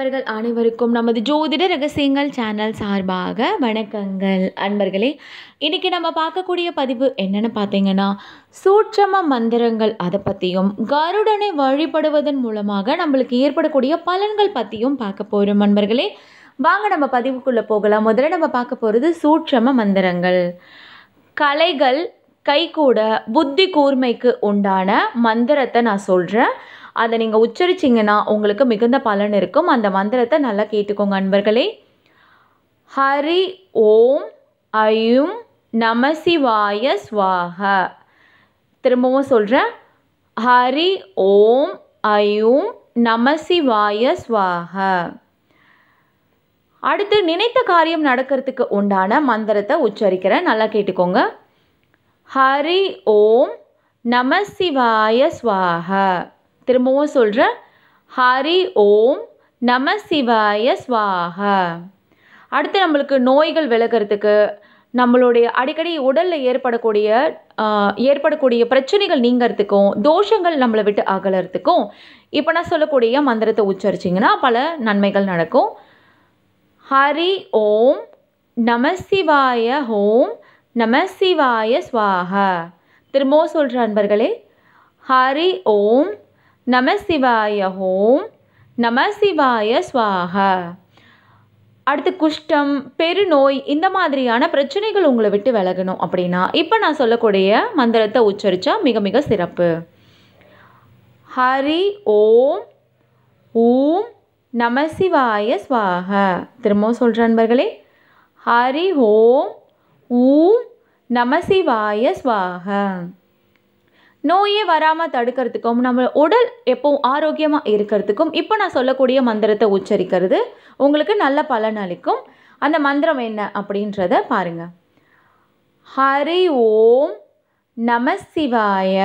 நண்பர்கள் அனைவருக்கும் நமது ஜோதிட ரகசியங்கள் சேனல் சார்பாக வணக்கங்கள் அன்பர்களே இன்றைக்கி நம்ம பார்க்கக்கூடிய பதிவு என்னென்னு பார்த்தீங்கன்னா சூட்சம மந்திரங்கள் அதை பற்றியும் கருடனை வழிபடுவதன் மூலமாக நம்மளுக்கு ஏற்படக்கூடிய பலன்கள் பற்றியும் பார்க்க போகிறோம் நண்பர்களே வாங்க நம்ம பதிவுக்குள்ளே போகலாம் முதல்ல நம்ம பார்க்க போகிறது சூட்சம மந்திரங்கள் கலைகள் கைகூட புத்தி கூர்மைக்கு உண்டான மந்திரத்தை நான் சொல்கிறேன் அதை நீங்கள் உச்சரிச்சிங்கன்னா உங்களுக்கு மிகுந்த பலன் இருக்கும் அந்த மந்திரத்தை நல்லா கேட்டுக்கோங்க அன்பர்களே ஹரி ஓம் ஐயும் நமசிவாய ஸ்வாக திரும்பவும் சொல்கிறேன் ஹரி ஓம் ஐயும் நமசிவாய ஸ்வாக அடுத்து நினைத்த காரியம் நடக்கிறதுக்கு உண்டான மந்திரத்தை உச்சரிக்கிறேன் நல்லா கேட்டுக்கோங்க ஹரி ஓம் நமசிவாய ஸ்வாக திரும்பவும் சொல்கிறேன் ஹரி ஓம் நம சிவாய ஸ்வாக அடுத்து நம்மளுக்கு நோய்கள் விலகிறதுக்கு நம்மளுடைய அடிக்கடி உடலில் ஏற்படக்கூடிய ஏற்படக்கூடிய பிரச்சனைகள் நீங்கிறதுக்கும் தோஷங்கள் நம்மளை விட்டு அகலறதுக்கும் இப்போ நான் சொல்லக்கூடிய மந்திரத்தை உச்சரிச்சிங்கன்னா பல நன்மைகள் நடக்கும் ஹரி ஓம் நம சிவாய ஹோம் நம சிவாய ஸ்வாக திரும்பவும் சொல்கிற அன்பர்களே ஹரி ஓம் நமசிவாய ஹோம் நமசிவாய சிவாய அடுத்து குஷ்டம் பெருநோய் இந்த மாதிரியான பிரச்சனைகள் உங்களை விட்டு விலகணும் அப்படின்னா இப்போ நான் சொல்லக்கூடிய மந்திரத்தை உச்சரித்தா மிக மிக சிறப்பு ஹரி ஓம் ஊம் நம சிவாய ஸ்வாக திரும்பவும் சொல்கிற நண்பர்களே ஹரி ஓம் ஊம் நம சிவாய ஸ்வாக நோயே வராமல் தடுக்கிறதுக்கும் நம்ம உடல் எப்போவும் ஆரோக்கியமாக இருக்கிறதுக்கும் இப்போ நான் சொல்லக்கூடிய மந்திரத்தை உச்சரிக்கிறது உங்களுக்கு நல்ல பலன் அளிக்கும் அந்த மந்திரம் என்ன அப்படின்றத பாருங்கள் ஹரி ஓம் நம சிவாய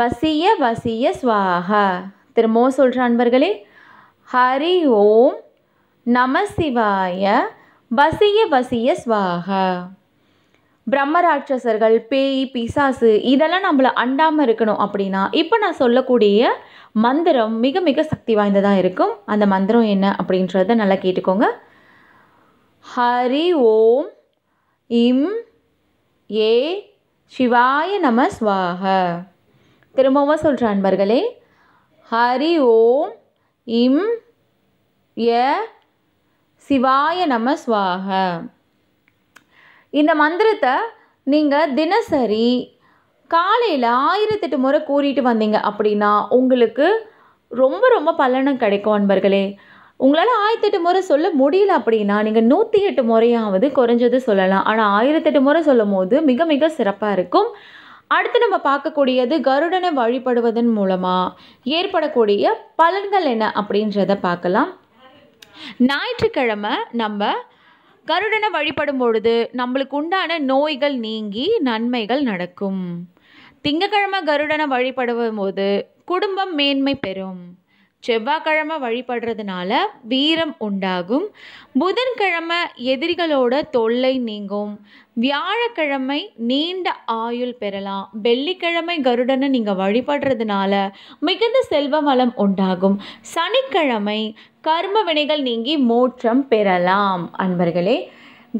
வசிய வசிய ஸ்வாக திரும்பவும் சொல்கிற அன்பர்களே ஹரி ஓம் நம சிவாய வசிய வசிய ஸ்வாகா பிரம்மராட்சசர்கள் பேய் பிசாசு இதெல்லாம் நம்மளை அண்டாமல் இருக்கணும் அப்படின்னா இப்போ நான் சொல்லக்கூடிய மந்திரம் மிக மிக சக்தி வாய்ந்ததாக இருக்கும் அந்த மந்திரம் என்ன அப்படின்றத நல்லா கேட்டுக்கோங்க ஹரி ஓம் இம் ஏ சிவாய நம ஸ்வாக திரும்பவும் சொல்கிற அன்பர்களே ஹரி ஓம் இம் ய சிவாய நம ஸ்வாக இந்த மந்திரத்தை நீங்கள் தினசரி காலையில் ஆயிரத்தெட்டு முறை கூறிட்டு வந்தீங்க அப்படின்னா உங்களுக்கு ரொம்ப ரொம்ப பலனம் கிடைக்கும் அன்பர்களே உங்களால் ஆயிரத்தெட்டு முறை சொல்ல முடியல அப்படின்னா நீங்கள் நூற்றி எட்டு முறையாவது குறைஞ்சது சொல்லலாம் ஆனால் ஆயிரத்தெட்டு முறை சொல்லும் போது மிக மிக சிறப்பாக இருக்கும் அடுத்து நம்ம பார்க்கக்கூடியது கருடனை வழிபடுவதன் மூலமாக ஏற்படக்கூடிய பலன்கள் என்ன அப்படின்றத பார்க்கலாம் ஞாயிற்றுக்கிழமை நம்ம கருடனை வழிபடும் பொழுது நம்மளுக்கு உண்டான நோய்கள் நீங்கி நன்மைகள் நடக்கும் திங்கக்கிழமை கருடனை வழிபடும் போது குடும்பம் மேன்மை பெறும் செவ்வாய்க்கிழமை வழிபடுறதுனால வீரம் உண்டாகும் புதன்கிழமை எதிரிகளோட தொல்லை நீங்கும் வியாழக்கிழமை நீண்ட ஆயுள் பெறலாம் வெள்ளிக்கிழமை கருடனை நீங்கள் வழிபடுறதுனால மிகுந்த செல்வ வளம் உண்டாகும் சனிக்கிழமை கர்ம வினைகள் நீங்கி மோற்றம் பெறலாம் அன்பர்களே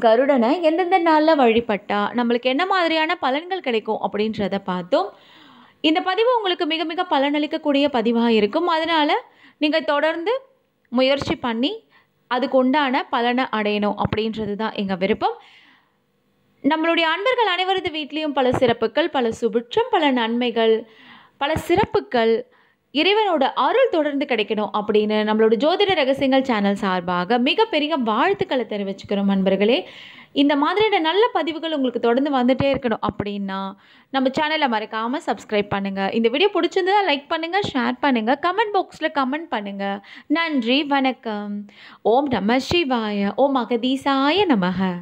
கருடனை எந்தெந்த நாளில் வழிபட்டால் நம்மளுக்கு என்ன மாதிரியான பலன்கள் கிடைக்கும் அப்படின்றத பார்த்தோம் இந்த பதிவு உங்களுக்கு மிக மிக பலனளிக்கக்கூடிய பதிவாக இருக்கும் அதனால் நீங்கள் தொடர்ந்து முயற்சி பண்ணி அதுக்கு உண்டான பலனை அடையணும் அப்படின்றது தான் எங்கள் விருப்பம் நம்மளுடைய அன்பர்கள் அனைவரது வீட்லேயும் பல சிறப்புகள் பல சுபுற்றம் பல நன்மைகள் பல சிறப்புகள் இறைவனோட அருள் தொடர்ந்து கிடைக்கணும் அப்படின்னு நம்மளோட ஜோதிட ரகசியங்கள் சேனல் சார்பாக மிகப்பெரிய வாழ்த்துக்களை தெரிவிச்சுக்கிறோம் நண்பர்களே இந்த மாதிரியான நல்ல பதிவுகள் உங்களுக்கு தொடர்ந்து வந்துகிட்டே இருக்கணும் அப்படின்னா நம்ம சேனலை மறக்காமல் சப்ஸ்கிரைப் பண்ணுங்கள் இந்த வீடியோ பிடிச்சிருந்ததா லைக் பண்ணுங்கள் ஷேர் பண்ணுங்கள் கமெண்ட் பாக்ஸில் கமெண்ட் பண்ணுங்கள் நன்றி வணக்கம் ஓம் நம சிவாய ஓம் அகதீசாய நமக